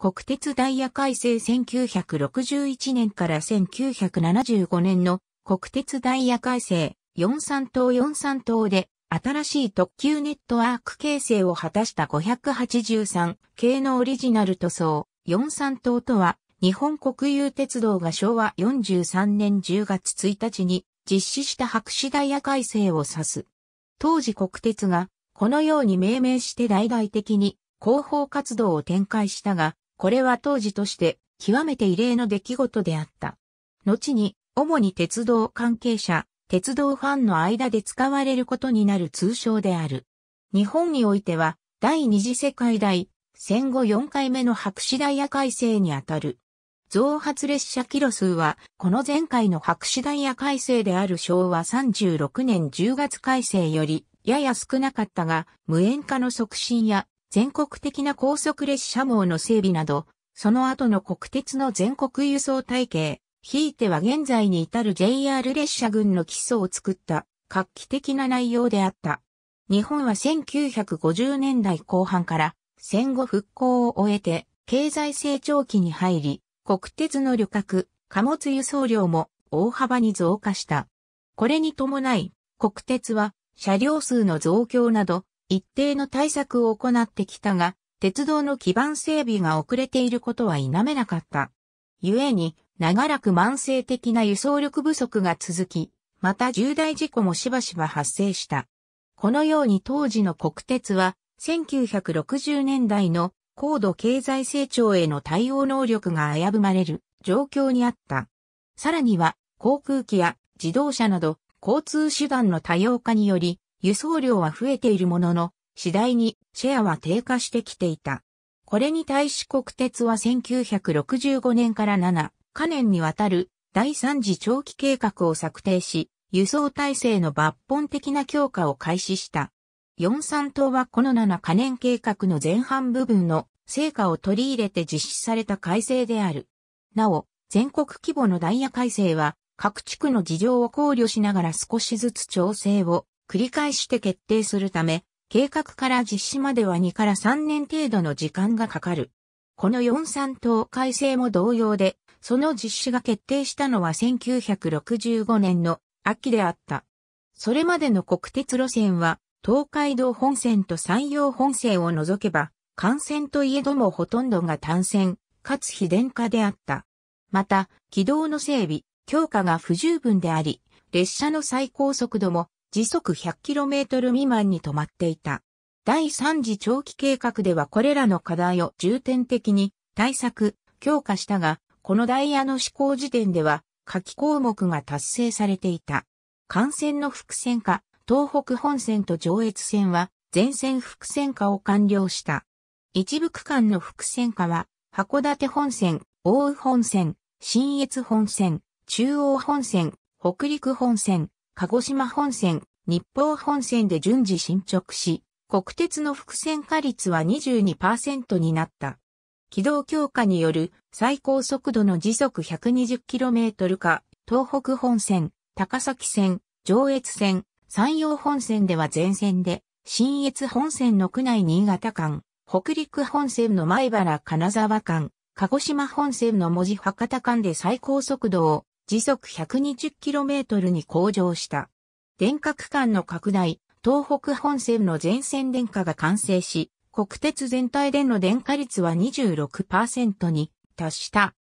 国鉄ダイヤ改正1961年から1975年の国鉄ダイヤ改正43等43等で新しい特急ネットワーク形成を果たした583系のオリジナル塗装43等とは日本国有鉄道が昭和43年10月1日に実施した白紙ダイヤ改正を指す。当時国鉄がこのように命名して大々的に広報活動を展開したが、これは当時として極めて異例の出来事であった。後に、主に鉄道関係者、鉄道ファンの間で使われることになる通称である。日本においては、第二次世界大、戦後4回目の白紙ダイヤ改正にあたる。増発列車キロ数は、この前回の白紙ダイヤ改正である昭和36年10月改正より、やや少なかったが、無縁化の促進や全国的な高速列車網の整備など、その後の国鉄の全国輸送体系、ひいては現在に至る JR 列車群の基礎を作った画期的な内容であった。日本は1950年代後半から戦後復興を終えて経済成長期に入り、国鉄の旅客、貨物輸送量も大幅に増加した。これに伴い、国鉄は車両数の増強など一定の対策を行ってきたが、鉄道の基盤整備が遅れていることは否めなかった。故に、長らく慢性的な輸送力不足が続き、また重大事故もしばしば発生した。このように当時の国鉄は、1960年代の高度経済成長への対応能力が危ぶまれる状況にあった。さらには、航空機や自動車など交通手段の多様化により、輸送量は増えているものの、次第にシェアは低下してきていた。これに対し国鉄は1965年から7、可年にわたる第3次長期計画を策定し、輸送体制の抜本的な強化を開始した。43党はこの7可年計画の前半部分の成果を取り入れて実施された改正である。なお、全国規模のダイヤ改正は各地区の事情を考慮しながら少しずつ調整を繰り返して決定するため、計画から実施までは2から3年程度の時間がかかる。この43等改正も同様で、その実施が決定したのは1965年の秋であった。それまでの国鉄路線は、東海道本線と山陽本線を除けば、幹線といえどもほとんどが単線、かつ非電化であった。また、軌道の整備、強化が不十分であり、列車の最高速度も時速 100km 未満に止まっていた。第3次長期計画ではこれらの課題を重点的に対策、強化したが、このダイヤの施行時点では、夏季項目が達成されていた。幹線の伏線化、東北本線と上越線は、全線伏線化を完了した。一部区間の伏線化は、函館本線、大宇本線、新越本線、中央本線、北陸本線、鹿児島本線、日報本線で順次進捗し、国鉄の複線化率は22%になった。軌道強化による最高速度の時速 120km 化、東北本線、高崎線、上越線、山陽本線では全線で、新越本線の区内新潟間、北陸本線の前原金沢間、鹿児島本線の文字博多間で最高速度を時速 120km に向上した。電化区間の拡大、東北本線の全線電化が完成し、国鉄全体での電化率は26%に達した。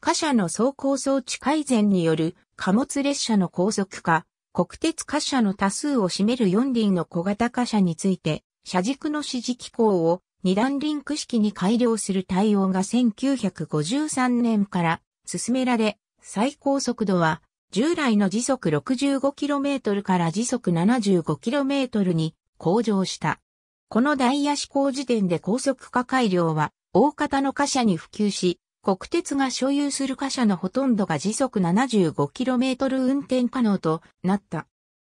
貨車の走行装置改善による貨物列車の高速化、国鉄貨車の多数を占める4輪の小型貨車について、車軸の指示機構を二段リンク式に改良する対応が1953年から進められ、最高速度は、従来の時速 65km から時速 75km に向上した。このダイヤ施行時点で高速化改良は、大方の貨車に普及し、国鉄が所有する貨車のほとんどが時速 75km 運転可能となった。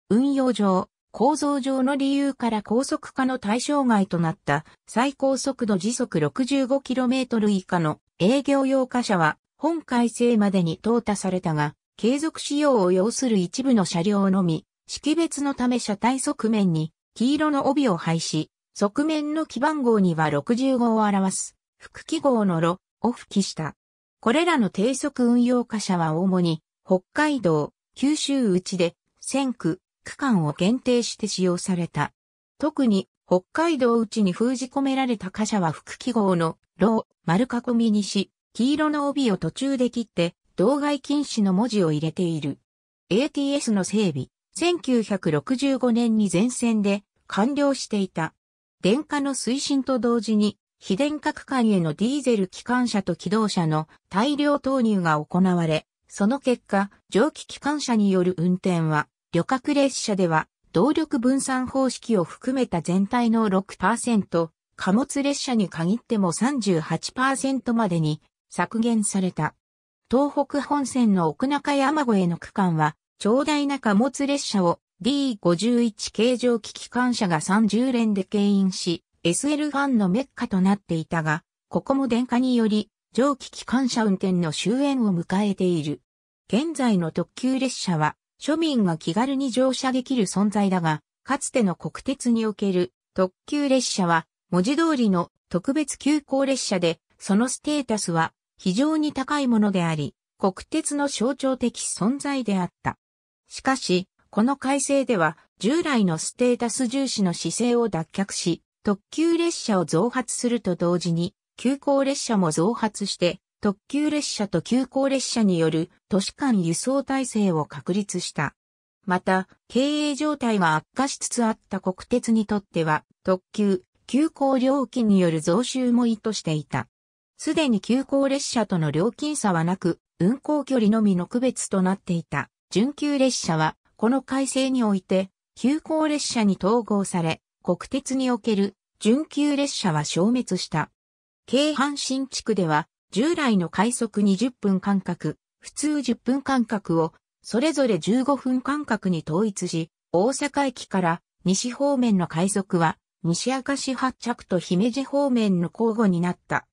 運用上、構造上の理由から高速化の対象外となった最高速度時速 65km 以下の営業用貨車は本改正までに淘汰されたが、継続使用を要する一部の車両のみ、識別のため車体側面に黄色の帯を配し、側面の基番号には60号を表す、副記号のロを付記した。これらの低速運用貨車は主に北海道、九州内で線区、区間を限定して使用された。特に北海道内に封じ込められた貨車は副記号のロを丸囲みにし、黄色の帯を途中で切って、動外禁止の文字を入れている。ATS の整備、1965年に前線で完了していた。電化の推進と同時に、非電化区間へのディーゼル機関車と機動車の大量投入が行われ、その結果、蒸気機関車による運転は、旅客列車では、動力分散方式を含めた全体の6%、貨物列車に限っても38%までに削減された。東北本線の奥中山越えの区間は、長大な貨物列車を D51 形状機機関車が30連で牽引し、SL ファンのメッカとなっていたが、ここも電化により、蒸気機関車運転の終焉を迎えている。現在の特急列車は、庶民が気軽に乗車できる存在だが、かつての国鉄における特急列車は、文字通りの特別急行列車で、そのステータスは非常に高いものであり、国鉄の象徴的存在であった。しかし、この改正では、従来のステータス重視の姿勢を脱却し、特急列車を増発すると同時に、急行列車も増発して、特急列車と急行列車による都市間輸送体制を確立した。また、経営状態が悪化しつつあった国鉄にとっては、特急、急行料金による増収も意図していた。すでに急行列車との料金差はなく、運行距離のみの区別となっていた。準急列車は、この改正において、急行列車に統合され、国鉄における準急列車は消滅した。京阪新地区では、従来の快速20分間隔、普通10分間隔を、それぞれ15分間隔に統一し、大阪駅から西方面の快速は、西明石発着と姫路方面の交互になった。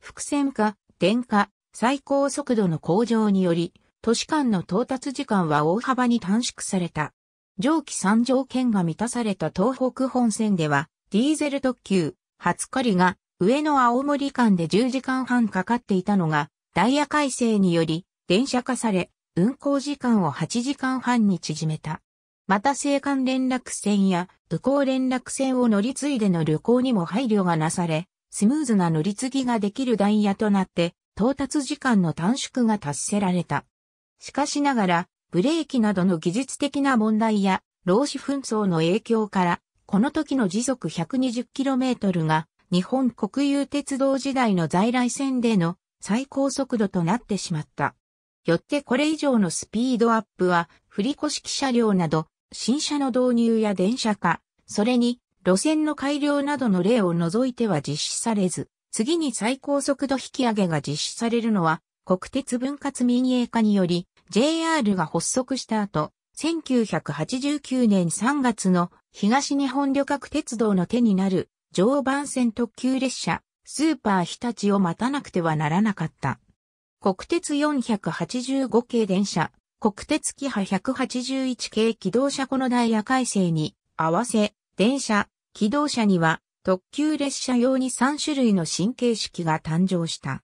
伏線化、電化、最高速度の向上により、都市間の到達時間は大幅に短縮された。上記3条件が満たされた東北本線では、ディーゼル特急、初狩りが、上野青森間で10時間半かかっていたのが、ダイヤ改正により、電車化され、運行時間を8時間半に縮めた。また青函連絡船や、宇高連絡船を乗り継いでの旅行にも配慮がなされ、スムーズな乗り継ぎができるダイヤとなって、到達時間の短縮が達せられた。しかしながら、ブレーキなどの技術的な問題や、労使紛争の影響から、この時の時速 120km が、日本国有鉄道時代の在来線での最高速度となってしまった。よってこれ以上のスピードアップは、振り子式車両など、新車の導入や電車化、それに路線の改良などの例を除いては実施されず、次に最高速度引き上げが実施されるのは、国鉄分割民営化により、JR が発足した後、1989年3月の東日本旅客鉄道の手になる常磐線特急列車、スーパー日立を待たなくてはならなかった。国鉄485系電車、国鉄キハ181系機動車このダイヤ改正に合わせ、電車、機動車には特急列車用に3種類の新形式が誕生した。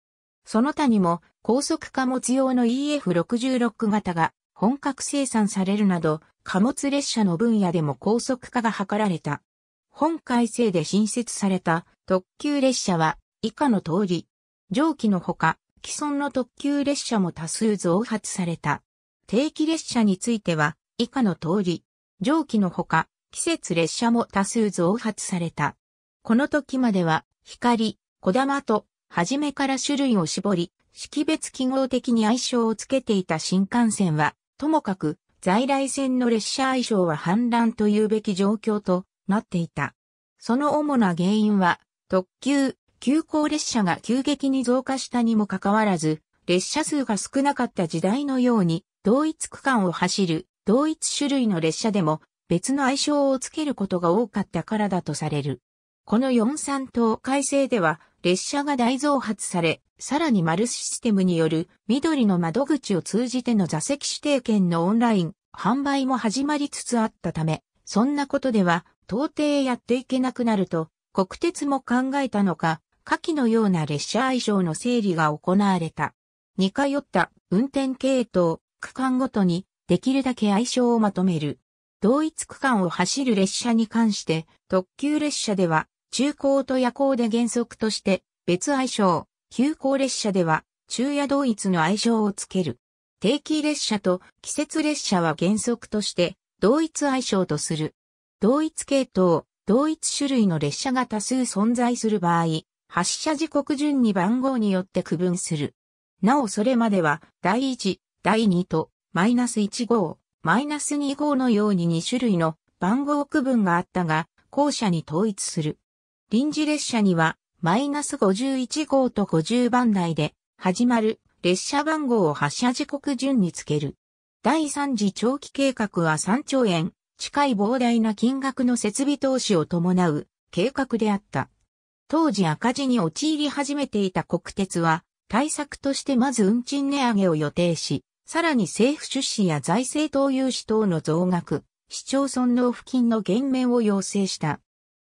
その他にも高速貨物用の EF66 型が本格生産されるなど、貨物列車の分野でも高速化が図られた。本改正で新設された特急列車は以下の通り、上記のほか既存の特急列車も多数増発された。定期列車については以下の通り、上記のほか季節列車も多数増発された。この時までは、光、小玉と、初めから種類を絞り、識別記号的に愛称をつけていた新幹線は、ともかく、在来線の列車愛称は反乱というべき状況となっていた。その主な原因は、特急、急行列車が急激に増加したにもかかわらず、列車数が少なかった時代のように、同一区間を走る同一種類の列車でも別の愛称をつけることが多かったからだとされる。この43等改正では列車が大増発され、さらにマルシステムによる緑の窓口を通じての座席指定券のオンライン販売も始まりつつあったため、そんなことでは到底やっていけなくなると、国鉄も考えたのか、下記のような列車愛称の整理が行われた。似通った運転系統、区間ごとにできるだけ愛称をまとめる。同一区間を走る列車に関して、特急列車では、中高と夜行で原則として、別愛称、急行列車では、昼夜同一の愛称をつける。定期列車と季節列車は原則として、同一愛称とする。同一系統、同一種類の列車が多数存在する場合、発車時刻順に番号によって区分する。なおそれまでは、第1、第2と、マイナス1号、マイナス2号のように2種類の番号区分があったが、後者に統一する。臨時列車には、マイナス51号と50番台で、始まる列車番号を発車時刻順につける。第3次長期計画は3兆円、近い膨大な金額の設備投資を伴う計画であった。当時赤字に陥り始めていた国鉄は、対策としてまず運賃値上げを予定し、さらに政府出資や財政投融資等の増額、市町村納付金の減免を要請した。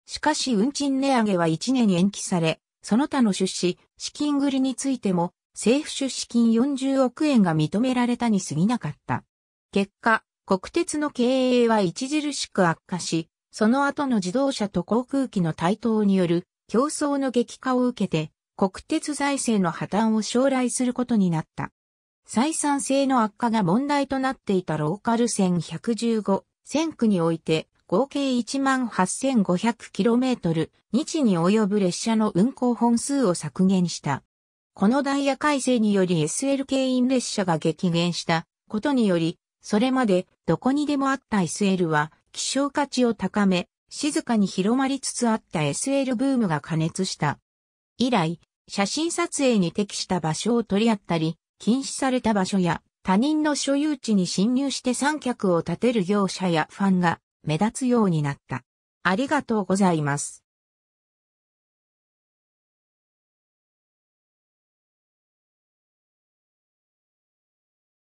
しかし運賃値上げは1年延期され、その他の出資、資金繰りについても、政府出資金40億円が認められたに過ぎなかった。結果、国鉄の経営は著しく悪化し、その後の自動車と航空機の台頭による競争の激化を受けて、国鉄財政の破綻を将来することになった。採算性の悪化が問題となっていたローカル線115、線区において、合計 18,500km 日に及ぶ列車の運行本数を削減した。このダイヤ改正により SL 経因列車が激減したことにより、それまでどこにでもあった SL は希少価値を高め、静かに広まりつつあった SL ブームが加熱した。以来、写真撮影に適した場所を取り合ったり、禁止された場所や他人の所有地に侵入して三脚を立てる業者やファンが目立つようになった。ありがとうございます。